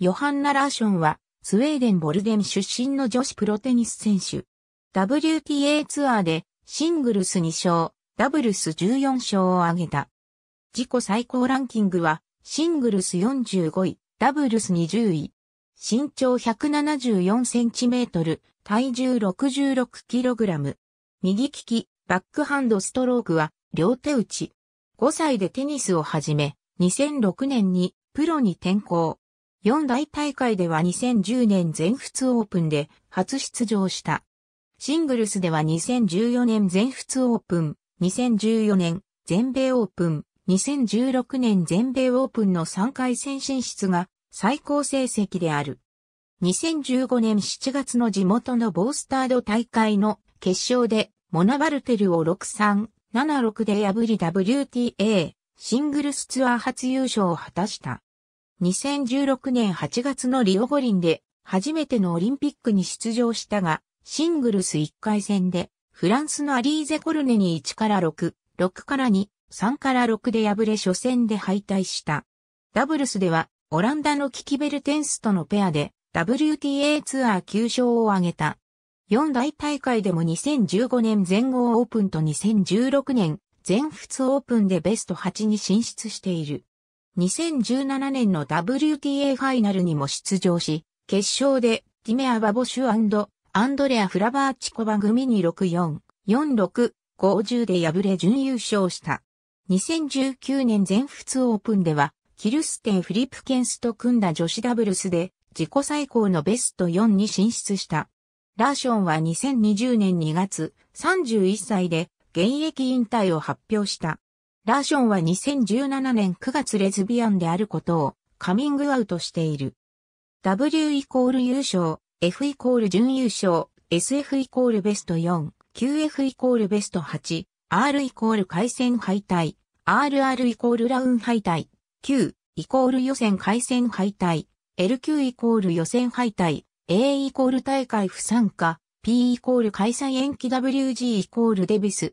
ヨハンナ・ラーションは、スウェーデン・ボルデン出身の女子プロテニス選手。WTA ツアーで、シングルス2勝、ダブルス14勝を挙げた。自己最高ランキングは、シングルス45位、ダブルス20位。身長174センチメートル、体重66キログラム。右利き、バックハンドストロークは、両手打ち。5歳でテニスを始め、2006年にプロに転向。四大大会では2010年全仏オープンで初出場した。シングルスでは2014年全仏オープン、2014年全米オープン、2016年全米オープンの3回戦進出が最高成績である。2015年7月の地元のボースタード大会の決勝でモナバルテルを6-3、7-6で破り WTA シングルスツアー初優勝を果たした。2016年8月のリオ五輪で初めてのオリンピックに出場したが、シングルス1回戦でフランスのアリーゼ・コルネに1から6、6から2、3から6で敗れ初戦で敗退した。ダブルスではオランダのキキベルテンスとのペアで WTA ツアー9勝を挙げた。四大大会でも2015年全豪オープンと2016年全仏オープンでベスト8に進出している。2017年の WTA ファイナルにも出場し、決勝でティメア・バボシュアンドレア・フラバーチコバ組に6-4、4-6、50で敗れ準優勝した。2019年全仏オープンでは、キルステン・フリップケンスと組んだ女子ダブルスで、自己最高のベスト4に進出した。ラーションは2020年2月、31歳で現役引退を発表した。ラーションは2017年9月レズビアンであることをカミングアウトしている。W イコール優勝、F イコール準優勝、SF イコールベスト4、QF イコールベスト8、R イコール回戦敗退、RR イコールラウン敗退、Q イコール予選回戦敗退、LQ イコール予選敗退、A イコール大会不参加、P イコール開催延期 WG イコールデビス、